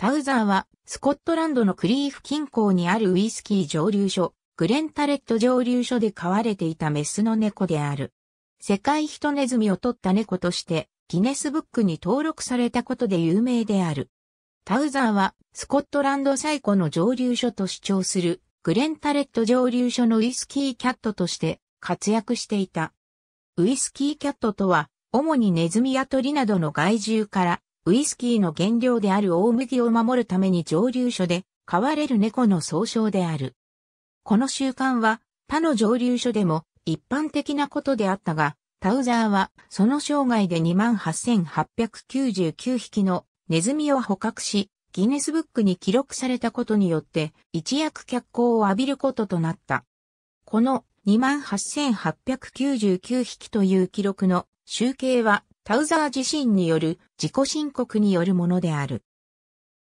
タウザーは、スコットランドのクリーフ近郊にあるウイスキー蒸留所、グレンタレット蒸留所で飼われていたメスの猫である。世界一ネズミを取った猫として、ギネスブックに登録されたことで有名である。タウザーは、スコットランド最古の蒸留所と主張する、グレンタレット蒸留所のウイスキーキャットとして活躍していた。ウイスキーキャットとは、主にネズミや鳥などの害獣からウイスキーの原料である大麦を守るために蒸留所で飼われる猫の総称である。この習慣は他の蒸留所でも一般的なことであったが、タウザーはその生涯で28,899匹のネズミを捕獲し、ギネスブックに記録されたことによって一躍脚光を浴びることとなった。この28,899匹という記録の集計はタウザー自身による自己申告によるものである。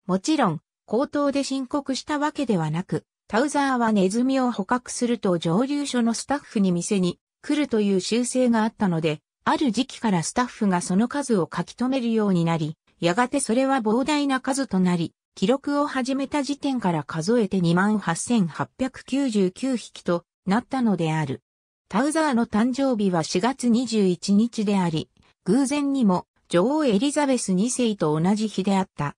もちろん、口頭で申告したわけではなく、タウザーはネズミを捕獲すると蒸留所のスタッフに店に来るという習性があったので、ある時期からスタッフがその数を書き留めるようになり、やがてそれは膨大な数となり、記録を始めた時点から数えて28,899匹となったのである。タウザーの誕生日は4月21日であり、偶然にも女王エリザベス2世と同じ日であった。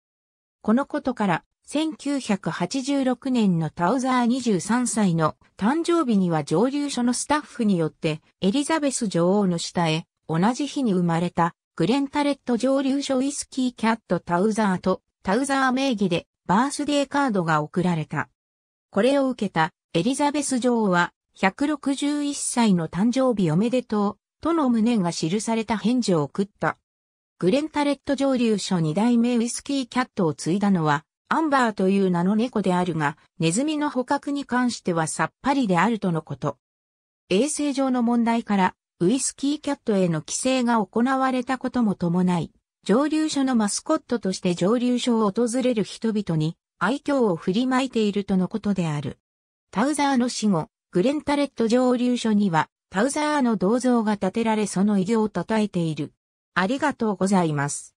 このことから、1986年のタウザー23歳の誕生日には上流所のスタッフによってエリザベス女王の下へ同じ日に生まれたグレンタレット上流所ウィスキーキャットタウザーとタウザー名義でバースデーカードが送られた。これを受けたエリザベス女王は161歳の誕生日おめでとうとの旨が記された返事を送った。グレンタレット蒸留所二代目ウイスキーキャットを継いだのは、アンバーという名の猫であるが、ネズミの捕獲に関してはさっぱりであるとのこと。衛生上の問題から、ウイスキーキャットへの規制が行われたことも伴い、蒸留所のマスコットとして蒸留所を訪れる人々に愛嬌を振りまいているとのことである。タウザーの死後、グレンタレット蒸留所にはタウザーの銅像が建てられその偉業を称えている。ありがとうございます。